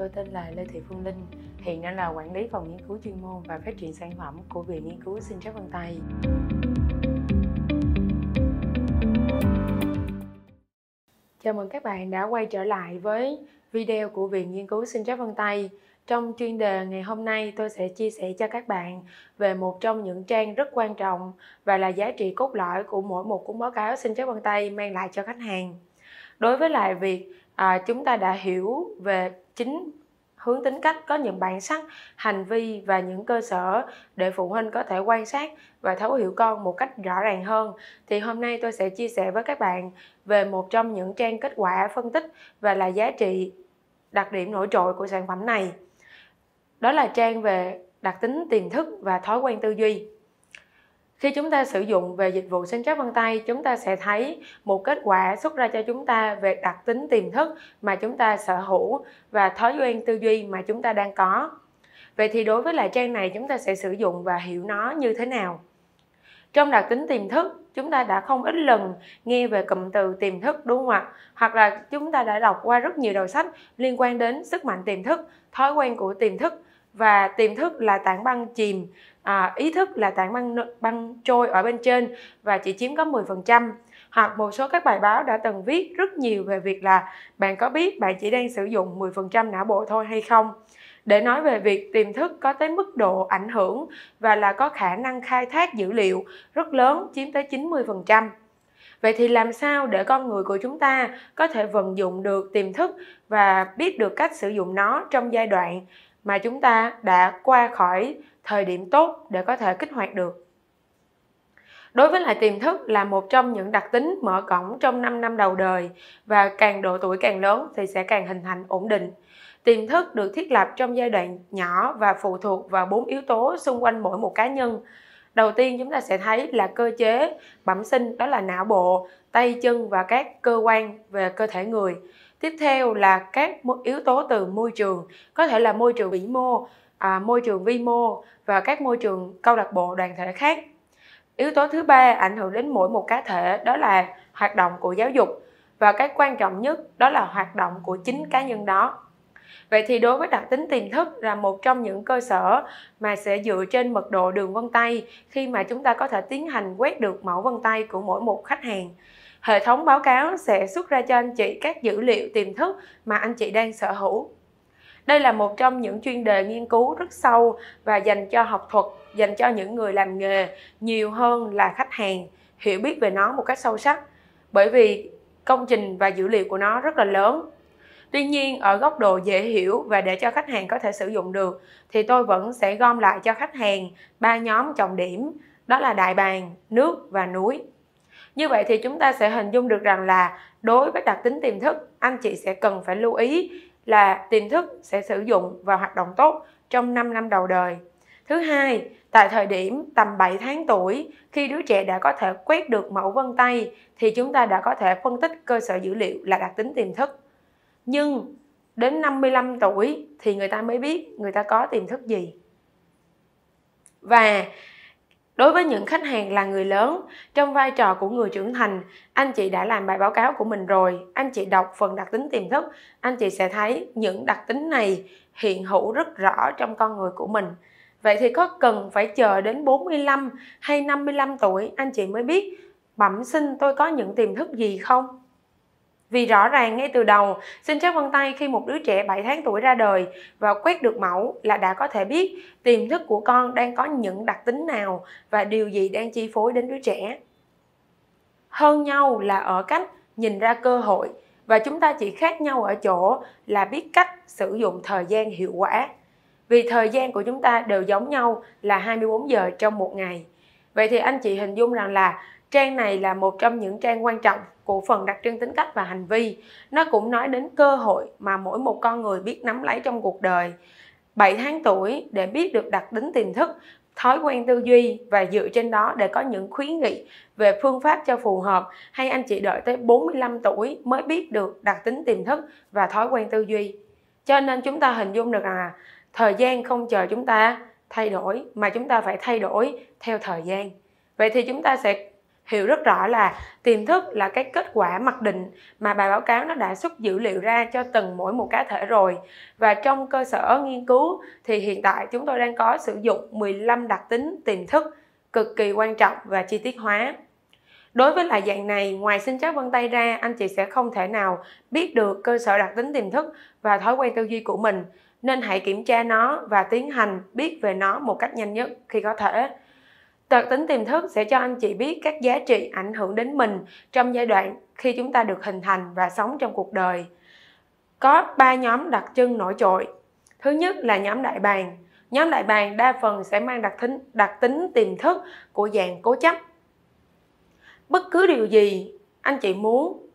tôi tên là Lê Thị Phương Linh, hiện đang là quản lý phòng nghiên cứu chuyên môn và phát triển sản phẩm của Viện Nghiên cứu Sinh chất vân tay. Chào mừng các bạn đã quay trở lại với video của Viện Nghiên cứu Sinh chất vân tay. Trong chuyên đề ngày hôm nay, tôi sẽ chia sẻ cho các bạn về một trong những trang rất quan trọng và là giá trị cốt lõi của mỗi một cuốn báo cáo sinh chất vân tay mang lại cho khách hàng đối với lại việc à, chúng ta đã hiểu về chính hướng tính cách có những bản sắc hành vi và những cơ sở để phụ huynh có thể quan sát và thấu hiểu con một cách rõ ràng hơn thì hôm nay tôi sẽ chia sẻ với các bạn về một trong những trang kết quả phân tích và là giá trị đặc điểm nổi trội của sản phẩm này đó là trang về đặc tính tiềm thức và thói quen tư duy khi chúng ta sử dụng về dịch vụ sinh trắc vân tay chúng ta sẽ thấy một kết quả xuất ra cho chúng ta về đặc tính tiềm thức mà chúng ta sở hữu và thói quen tư duy mà chúng ta đang có vậy thì đối với lại trang này chúng ta sẽ sử dụng và hiểu nó như thế nào trong đặc tính tiềm thức chúng ta đã không ít lần nghe về cụm từ tiềm thức đúng không ạ hoặc là chúng ta đã đọc qua rất nhiều đầu sách liên quan đến sức mạnh tiềm thức thói quen của tiềm thức và tiềm thức là tảng băng chìm à, ý thức là tảng băng băng trôi ở bên trên và chỉ chiếm có 10% hoặc một số các bài báo đã từng viết rất nhiều về việc là bạn có biết bạn chỉ đang sử dụng 10% não bộ thôi hay không để nói về việc tiềm thức có tới mức độ ảnh hưởng và là có khả năng khai thác dữ liệu rất lớn chiếm tới 90%. Vậy thì làm sao để con người của chúng ta có thể vận dụng được tiềm thức và biết được cách sử dụng nó trong giai đoạn mà chúng ta đã qua khỏi thời điểm tốt để có thể kích hoạt được. Đối với lại tiềm thức là một trong những đặc tính mở cổng trong 5 năm đầu đời và càng độ tuổi càng lớn thì sẽ càng hình thành ổn định. Tiềm thức được thiết lập trong giai đoạn nhỏ và phụ thuộc vào bốn yếu tố xung quanh mỗi một cá nhân. Đầu tiên chúng ta sẽ thấy là cơ chế bẩm sinh đó là não bộ, tay chân và các cơ quan về cơ thể người. Tiếp theo là các yếu tố từ môi trường, có thể là môi trường vĩ mô, à, môi trường vi mô, và các môi trường câu lạc bộ đoàn thể khác. Yếu tố thứ ba ảnh hưởng đến mỗi một cá thể đó là hoạt động của giáo dục và cái quan trọng nhất đó là hoạt động của chính cá nhân đó. Vậy thì đối với đặc tính tiềm thức là một trong những cơ sở mà sẽ dựa trên mật độ đường vân tay khi mà chúng ta có thể tiến hành quét được mẫu vân tay của mỗi một khách hàng. Hệ thống báo cáo sẽ xuất ra cho anh chị các dữ liệu tiềm thức mà anh chị đang sở hữu đây là một trong những chuyên đề nghiên cứu rất sâu và dành cho học thuật, dành cho những người làm nghề nhiều hơn là khách hàng hiểu biết về nó một cách sâu sắc bởi vì công trình và dữ liệu của nó rất là lớn. Tuy nhiên, ở góc độ dễ hiểu và để cho khách hàng có thể sử dụng được thì tôi vẫn sẽ gom lại cho khách hàng ba nhóm trọng điểm, đó là đại bàng, nước và núi. Như vậy thì chúng ta sẽ hình dung được rằng là đối với đặc tính tiềm thức, anh chị sẽ cần phải lưu ý là tiềm thức sẽ sử dụng và hoạt động tốt trong 5 năm đầu đời. Thứ hai, tại thời điểm tầm 7 tháng tuổi, khi đứa trẻ đã có thể quét được mẫu vân tay thì chúng ta đã có thể phân tích cơ sở dữ liệu là đặc tính tiềm thức. Nhưng đến 55 tuổi thì người ta mới biết người ta có tiềm thức gì. Và Đối với những khách hàng là người lớn, trong vai trò của người trưởng thành, anh chị đã làm bài báo cáo của mình rồi, anh chị đọc phần đặc tính tiềm thức, anh chị sẽ thấy những đặc tính này hiện hữu rất rõ trong con người của mình. Vậy thì có cần phải chờ đến 45 hay 55 tuổi anh chị mới biết bẩm sinh tôi có những tiềm thức gì không? Vì rõ ràng ngay từ đầu, sinh chắc vân tay khi một đứa trẻ 7 tháng tuổi ra đời và quét được mẫu là đã có thể biết tiềm thức của con đang có những đặc tính nào và điều gì đang chi phối đến đứa trẻ. Hơn nhau là ở cách nhìn ra cơ hội và chúng ta chỉ khác nhau ở chỗ là biết cách sử dụng thời gian hiệu quả. Vì thời gian của chúng ta đều giống nhau là 24 giờ trong một ngày. Vậy thì anh chị hình dung rằng là Trang này là một trong những trang quan trọng của phần đặc trưng tính cách và hành vi. Nó cũng nói đến cơ hội mà mỗi một con người biết nắm lấy trong cuộc đời. 7 tháng tuổi để biết được đặc tính tiềm thức, thói quen tư duy và dựa trên đó để có những khuyến nghị về phương pháp cho phù hợp hay anh chị đợi tới 45 tuổi mới biết được đặc tính tiềm thức và thói quen tư duy. Cho nên chúng ta hình dung được rằng là thời gian không chờ chúng ta thay đổi mà chúng ta phải thay đổi theo thời gian. Vậy thì chúng ta sẽ hiểu rất rõ là tiềm thức là cái kết quả mặc định mà bài báo cáo nó đã xuất dữ liệu ra cho từng mỗi một cá thể rồi và trong cơ sở nghiên cứu thì hiện tại chúng tôi đang có sử dụng 15 đặc tính tiềm thức cực kỳ quan trọng và chi tiết hóa Đối với loại dạng này, ngoài sinh chất vân tay ra, anh chị sẽ không thể nào biết được cơ sở đặc tính tiềm thức và thói quen tư duy của mình, nên hãy kiểm tra nó và tiến hành biết về nó một cách nhanh nhất khi có thể. Tật tính tiềm thức sẽ cho anh chị biết các giá trị ảnh hưởng đến mình trong giai đoạn khi chúng ta được hình thành và sống trong cuộc đời. Có 3 nhóm đặc trưng nổi trội. Thứ nhất là nhóm đại bàng. Nhóm đại bàng đa phần sẽ mang đặc tính đặc tính tiềm thức của dạng cố chấp. Bất cứ điều gì anh chị muốn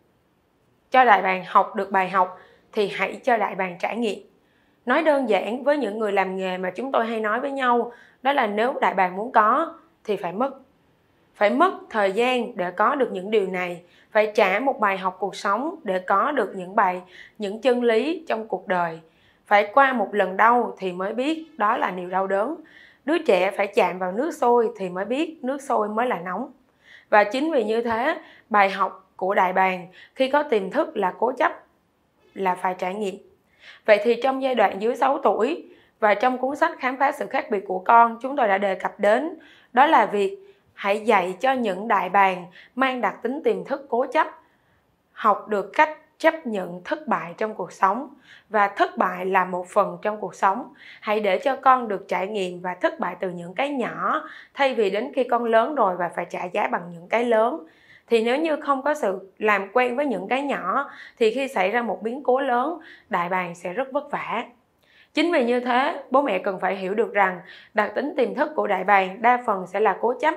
cho đại bàng học được bài học thì hãy cho đại bàng trải nghiệm. Nói đơn giản với những người làm nghề mà chúng tôi hay nói với nhau, đó là nếu đại bàng muốn có thì phải mất phải mất thời gian để có được những điều này phải trả một bài học cuộc sống để có được những bài những chân lý trong cuộc đời phải qua một lần đau thì mới biết đó là niềm đau đớn đứa trẻ phải chạm vào nước sôi thì mới biết nước sôi mới là nóng và chính vì như thế bài học của đại bàng khi có tiềm thức là cố chấp là phải trải nghiệm vậy thì trong giai đoạn dưới 6 tuổi và trong cuốn sách khám phá sự khác biệt của con chúng tôi đã đề cập đến đó là việc hãy dạy cho những đại bàng mang đặc tính tiềm thức cố chấp học được cách chấp nhận thất bại trong cuộc sống và thất bại là một phần trong cuộc sống hãy để cho con được trải nghiệm và thất bại từ những cái nhỏ thay vì đến khi con lớn rồi và phải trả giá bằng những cái lớn thì nếu như không có sự làm quen với những cái nhỏ thì khi xảy ra một biến cố lớn đại bàng sẽ rất vất vả Chính vì như thế, bố mẹ cần phải hiểu được rằng đặc tính tiềm thức của đại bàng đa phần sẽ là cố chấp.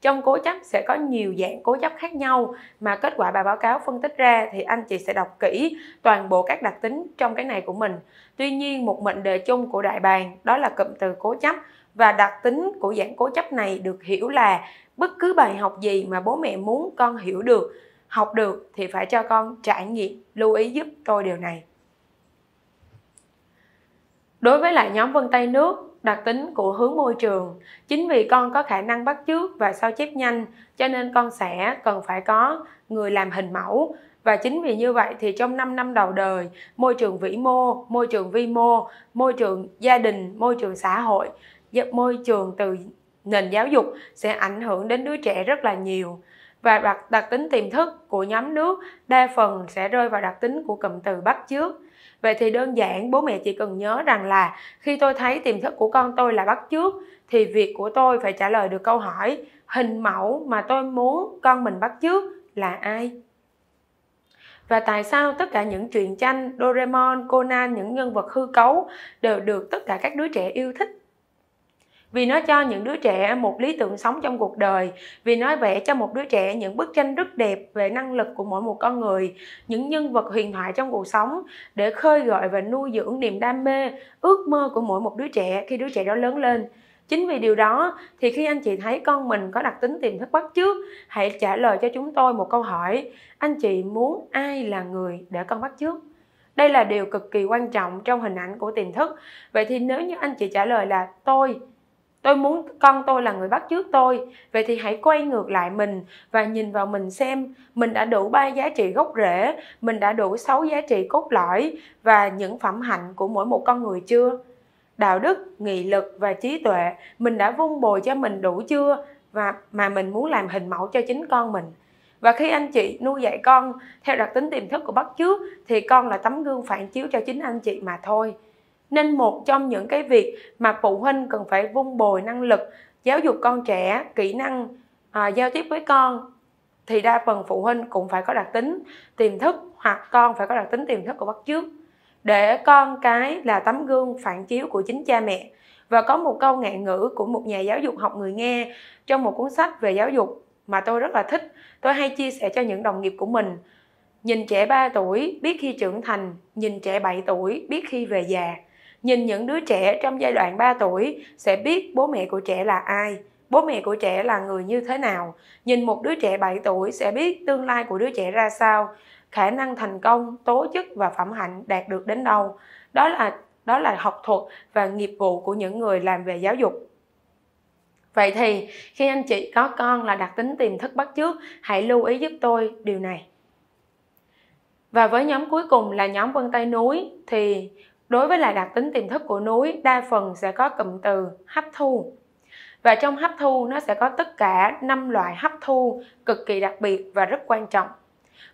Trong cố chấp sẽ có nhiều dạng cố chấp khác nhau mà kết quả bài báo cáo phân tích ra thì anh chị sẽ đọc kỹ toàn bộ các đặc tính trong cái này của mình. Tuy nhiên, một mệnh đề chung của đại bàng đó là cụm từ cố chấp và đặc tính của dạng cố chấp này được hiểu là bất cứ bài học gì mà bố mẹ muốn con hiểu được, học được thì phải cho con trải nghiệm, lưu ý giúp tôi điều này. Đối với lại nhóm vân tay nước, đặc tính của hướng môi trường, chính vì con có khả năng bắt chước và sao chép nhanh, cho nên con sẽ cần phải có người làm hình mẫu và chính vì như vậy thì trong 5 năm đầu đời, môi trường vĩ mô, môi trường vi mô, môi trường gia đình, môi trường xã hội, môi trường từ nền giáo dục sẽ ảnh hưởng đến đứa trẻ rất là nhiều và đặc, đặc tính tiềm thức của nhóm nước đa phần sẽ rơi vào đặc tính của cụm từ bắt chước vậy thì đơn giản bố mẹ chỉ cần nhớ rằng là khi tôi thấy tiềm thức của con tôi là bắt chước thì việc của tôi phải trả lời được câu hỏi hình mẫu mà tôi muốn con mình bắt chước là ai và tại sao tất cả những truyện tranh Doraemon, Conan, những nhân vật hư cấu đều được tất cả các đứa trẻ yêu thích vì nó cho những đứa trẻ một lý tưởng sống trong cuộc đời vì nó vẽ cho một đứa trẻ những bức tranh rất đẹp về năng lực của mỗi một con người những nhân vật huyền thoại trong cuộc sống để khơi gợi và nuôi dưỡng niềm đam mê ước mơ của mỗi một đứa trẻ khi đứa trẻ đó lớn lên chính vì điều đó thì khi anh chị thấy con mình có đặc tính tiềm thức bắt chước hãy trả lời cho chúng tôi một câu hỏi anh chị muốn ai là người để con bắt chước đây là điều cực kỳ quan trọng trong hình ảnh của tiềm thức vậy thì nếu như anh chị trả lời là tôi tôi muốn con tôi là người bắt trước tôi vậy thì hãy quay ngược lại mình và nhìn vào mình xem mình đã đủ ba giá trị gốc rễ mình đã đủ sáu giá trị cốt lõi và những phẩm hạnh của mỗi một con người chưa đạo đức nghị lực và trí tuệ mình đã vun bồi cho mình đủ chưa và mà mình muốn làm hình mẫu cho chính con mình và khi anh chị nuôi dạy con theo đặc tính tiềm thức của bắt chước thì con là tấm gương phản chiếu cho chính anh chị mà thôi nên một trong những cái việc mà phụ huynh cần phải vun bồi năng lực giáo dục con trẻ kỹ năng à, giao tiếp với con thì đa phần phụ huynh cũng phải có đặc tính tiềm thức hoặc con phải có đặc tính tiềm thức của bắt chước để con cái là tấm gương phản chiếu của chính cha mẹ và có một câu ngạn ngữ của một nhà giáo dục học người nghe trong một cuốn sách về giáo dục mà tôi rất là thích tôi hay chia sẻ cho những đồng nghiệp của mình nhìn trẻ 3 tuổi biết khi trưởng thành nhìn trẻ 7 tuổi biết khi về già nhìn những đứa trẻ trong giai đoạn 3 tuổi sẽ biết bố mẹ của trẻ là ai bố mẹ của trẻ là người như thế nào nhìn một đứa trẻ 7 tuổi sẽ biết tương lai của đứa trẻ ra sao khả năng thành công tố chức và phẩm hạnh đạt được đến đâu đó là đó là học thuật và nghiệp vụ của những người làm về giáo dục vậy thì khi anh chị có con là đặc tính tiềm thức bắt chước hãy lưu ý giúp tôi điều này và với nhóm cuối cùng là nhóm vân tay núi thì Đối với lại đặc tính tiềm thức của núi, đa phần sẽ có cụm từ hấp thu. Và trong hấp thu nó sẽ có tất cả 5 loại hấp thu cực kỳ đặc biệt và rất quan trọng.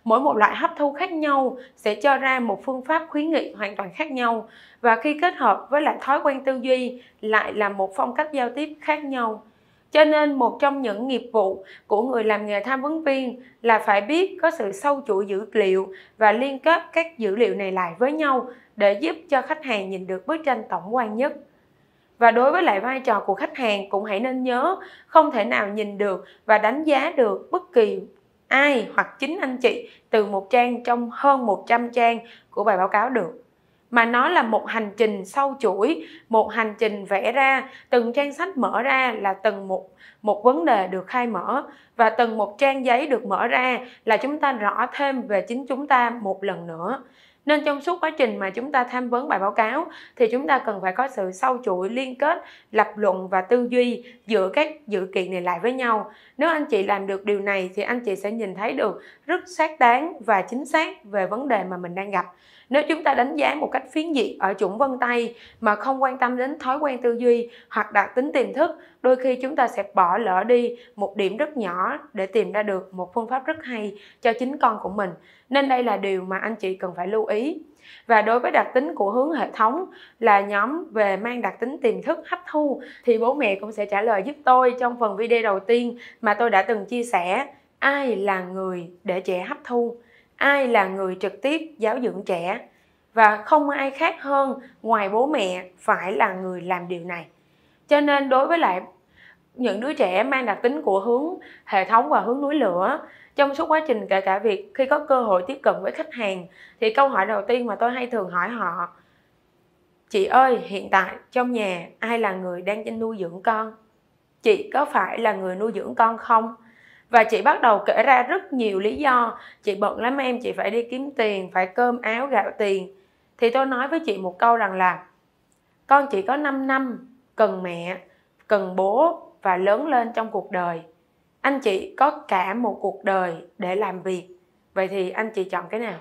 Mỗi một loại hấp thu khác nhau sẽ cho ra một phương pháp khuyến nghị hoàn toàn khác nhau và khi kết hợp với lại thói quen tư duy lại là một phong cách giao tiếp khác nhau cho nên một trong những nghiệp vụ của người làm nghề tham vấn viên là phải biết có sự sâu chuỗi dữ liệu và liên kết các dữ liệu này lại với nhau để giúp cho khách hàng nhìn được bức tranh tổng quan nhất. Và đối với lại vai trò của khách hàng cũng hãy nên nhớ không thể nào nhìn được và đánh giá được bất kỳ ai hoặc chính anh chị từ một trang trong hơn 100 trang của bài báo cáo được mà nó là một hành trình sâu chuỗi một hành trình vẽ ra từng trang sách mở ra là từng một một vấn đề được khai mở và từng một trang giấy được mở ra là chúng ta rõ thêm về chính chúng ta một lần nữa nên trong suốt quá trình mà chúng ta tham vấn bài báo cáo thì chúng ta cần phải có sự sâu chuỗi liên kết lập luận và tư duy giữa các dự kiện này lại với nhau nếu anh chị làm được điều này thì anh chị sẽ nhìn thấy được rất xác đáng và chính xác về vấn đề mà mình đang gặp nếu chúng ta đánh giá một cách phiến diện ở chủng vân tay mà không quan tâm đến thói quen tư duy hoặc đặc tính tiềm thức đôi khi chúng ta sẽ bỏ lỡ đi một điểm rất nhỏ để tìm ra được một phương pháp rất hay cho chính con của mình nên đây là điều mà anh chị cần phải lưu ý và đối với đặc tính của hướng hệ thống là nhóm về mang đặc tính tiềm thức hấp thu thì bố mẹ cũng sẽ trả lời giúp tôi trong phần video đầu tiên mà tôi đã từng chia sẻ ai là người để trẻ hấp thu ai là người trực tiếp giáo dưỡng trẻ và không ai khác hơn ngoài bố mẹ phải là người làm điều này cho nên đối với lại những đứa trẻ mang đặc tính của hướng hệ thống và hướng núi lửa trong suốt quá trình kể cả việc khi có cơ hội tiếp cận với khách hàng thì câu hỏi đầu tiên mà tôi hay thường hỏi họ chị ơi hiện tại trong nhà ai là người đang nuôi dưỡng con chị có phải là người nuôi dưỡng con không và chị bắt đầu kể ra rất nhiều lý do chị bận lắm em chị phải đi kiếm tiền phải cơm áo gạo tiền thì tôi nói với chị một câu rằng là con chỉ có 5 năm cần mẹ cần bố và lớn lên trong cuộc đời anh chị có cả một cuộc đời để làm việc vậy thì anh chị chọn cái nào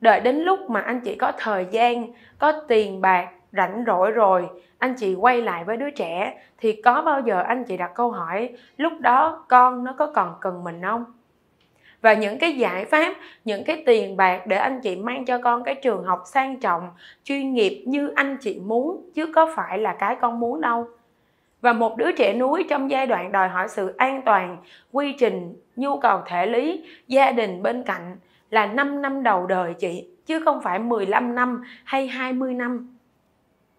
đợi đến lúc mà anh chị có thời gian có tiền bạc rảnh rỗi rồi anh chị quay lại với đứa trẻ thì có bao giờ anh chị đặt câu hỏi lúc đó con nó có còn cần mình không và những cái giải pháp những cái tiền bạc để anh chị mang cho con cái trường học sang trọng chuyên nghiệp như anh chị muốn chứ có phải là cái con muốn đâu và một đứa trẻ núi trong giai đoạn đòi hỏi sự an toàn quy trình nhu cầu thể lý gia đình bên cạnh là 5 năm đầu đời chị chứ không phải 15 năm hay 20 năm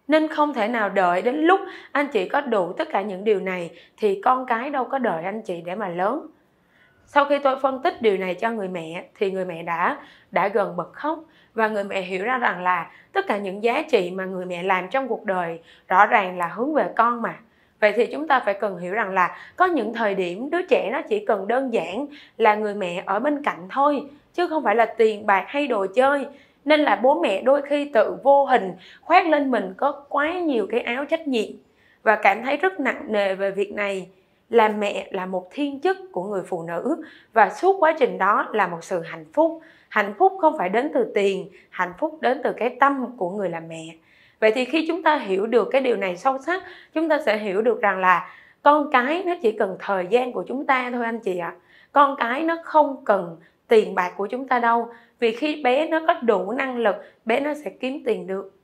nên không thể nào đợi đến lúc anh chị có đủ tất cả những điều này thì con cái đâu có đợi anh chị để mà lớn sau khi tôi phân tích điều này cho người mẹ thì người mẹ đã đã gần bật khóc và người mẹ hiểu ra rằng là tất cả những giá trị mà người mẹ làm trong cuộc đời rõ ràng là hướng về con mà vậy thì chúng ta phải cần hiểu rằng là có những thời điểm đứa trẻ nó chỉ cần đơn giản là người mẹ ở bên cạnh thôi chứ không phải là tiền bạc hay đồ chơi nên là bố mẹ đôi khi tự vô hình khoác lên mình có quá nhiều cái áo trách nhiệm và cảm thấy rất nặng nề về việc này làm mẹ là một thiên chức của người phụ nữ và suốt quá trình đó là một sự hạnh phúc hạnh phúc không phải đến từ tiền hạnh phúc đến từ cái tâm của người làm mẹ vậy thì khi chúng ta hiểu được cái điều này sâu sắc chúng ta sẽ hiểu được rằng là con cái nó chỉ cần thời gian của chúng ta thôi anh chị ạ con cái nó không cần tiền bạc của chúng ta đâu vì khi bé nó có đủ năng lực bé nó sẽ kiếm tiền được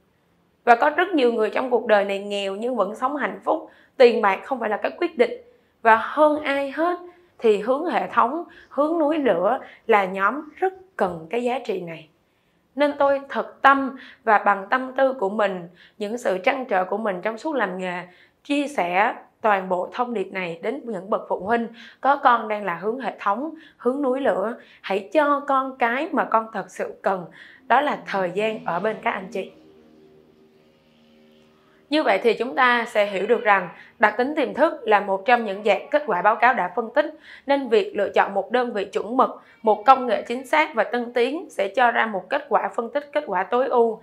và có rất nhiều người trong cuộc đời này nghèo nhưng vẫn sống hạnh phúc tiền bạc không phải là cái quyết định và hơn ai hết thì hướng hệ thống hướng núi lửa là nhóm rất cần cái giá trị này nên tôi thật tâm và bằng tâm tư của mình những sự trăn trở của mình trong suốt làm nghề chia sẻ toàn bộ thông điệp này đến những bậc phụ huynh có con đang là hướng hệ thống hướng núi lửa hãy cho con cái mà con thật sự cần đó là thời gian ở bên các anh chị như vậy thì chúng ta sẽ hiểu được rằng đặc tính tiềm thức là một trong những dạng kết quả báo cáo đã phân tích, nên việc lựa chọn một đơn vị chuẩn mực, một công nghệ chính xác và tân tiến sẽ cho ra một kết quả phân tích kết quả tối ưu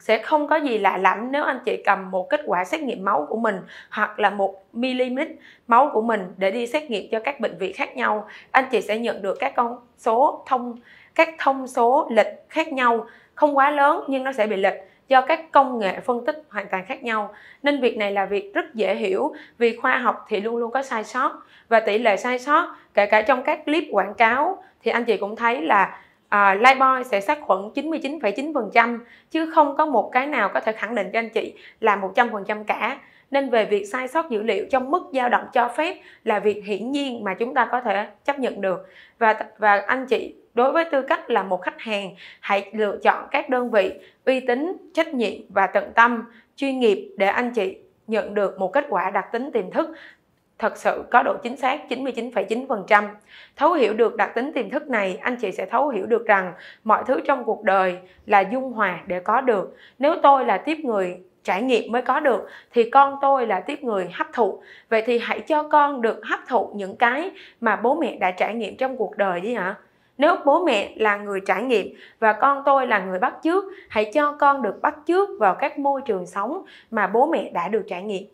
sẽ không có gì lạ lẫm nếu anh chị cầm một kết quả xét nghiệm máu của mình hoặc là một ml máu của mình để đi xét nghiệm cho các bệnh viện khác nhau anh chị sẽ nhận được các con số thông các thông số lịch khác nhau không quá lớn nhưng nó sẽ bị lệch do các công nghệ phân tích hoàn toàn khác nhau nên việc này là việc rất dễ hiểu vì khoa học thì luôn luôn có sai sót và tỷ lệ sai sót kể cả trong các clip quảng cáo thì anh chị cũng thấy là à, Lifebuoy sẽ sát khuẩn 99,9% chứ không có một cái nào có thể khẳng định cho anh chị là 100% cả nên về việc sai sót dữ liệu trong mức dao động cho phép là việc hiển nhiên mà chúng ta có thể chấp nhận được và và anh chị đối với tư cách là một khách hàng hãy lựa chọn các đơn vị uy tín trách nhiệm và tận tâm chuyên nghiệp để anh chị nhận được một kết quả đặc tính tiềm thức thật sự có độ chính xác 99,9%. Thấu hiểu được đặc tính tiềm thức này, anh chị sẽ thấu hiểu được rằng mọi thứ trong cuộc đời là dung hòa để có được. Nếu tôi là tiếp người trải nghiệm mới có được thì con tôi là tiếp người hấp thụ vậy thì hãy cho con được hấp thụ những cái mà bố mẹ đã trải nghiệm trong cuộc đời đi hả nếu bố mẹ là người trải nghiệm và con tôi là người bắt chước hãy cho con được bắt chước vào các môi trường sống mà bố mẹ đã được trải nghiệm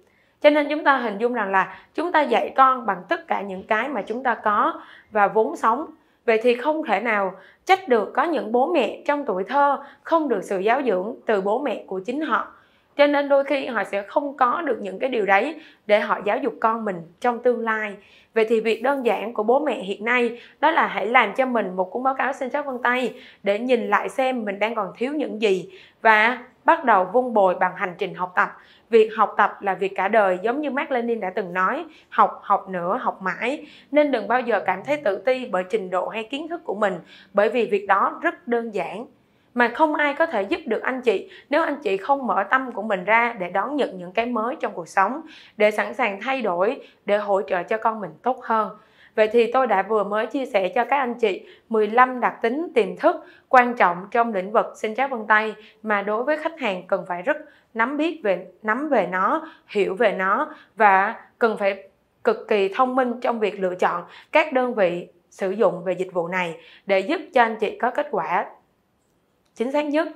cho nên chúng ta hình dung rằng là chúng ta dạy con bằng tất cả những cái mà chúng ta có và vốn sống vậy thì không thể nào trách được có những bố mẹ trong tuổi thơ không được sự giáo dưỡng từ bố mẹ của chính họ cho nên đôi khi họ sẽ không có được những cái điều đấy để họ giáo dục con mình trong tương lai vậy thì việc đơn giản của bố mẹ hiện nay đó là hãy làm cho mình một cuốn báo cáo sinh sát vân tay để nhìn lại xem mình đang còn thiếu những gì và bắt đầu vun bồi bằng hành trình học tập. Việc học tập là việc cả đời, giống như Mark Lenin đã từng nói, học, học nữa, học mãi. Nên đừng bao giờ cảm thấy tự ti bởi trình độ hay kiến thức của mình, bởi vì việc đó rất đơn giản mà không ai có thể giúp được anh chị nếu anh chị không mở tâm của mình ra để đón nhận những cái mới trong cuộc sống để sẵn sàng thay đổi để hỗ trợ cho con mình tốt hơn Vậy thì tôi đã vừa mới chia sẻ cho các anh chị 15 đặc tính tiềm thức quan trọng trong lĩnh vực sinh trác vân tay mà đối với khách hàng cần phải rất nắm biết về nắm về nó, hiểu về nó và cần phải cực kỳ thông minh trong việc lựa chọn các đơn vị sử dụng về dịch vụ này để giúp cho anh chị có kết quả chính xác nhất.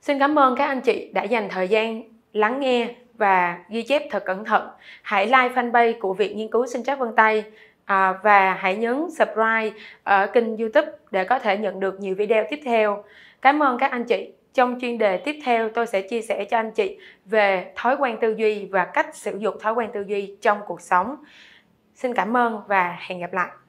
Xin cảm ơn các anh chị đã dành thời gian lắng nghe và ghi chép thật cẩn thận. Hãy like fanpage của Viện Nghiên cứu Sinh chắc Vân Tay à, và hãy nhấn subscribe ở kênh YouTube để có thể nhận được nhiều video tiếp theo. Cảm ơn các anh chị. Trong chuyên đề tiếp theo tôi sẽ chia sẻ cho anh chị về thói quen tư duy và cách sử dụng thói quen tư duy trong cuộc sống. Xin cảm ơn và hẹn gặp lại.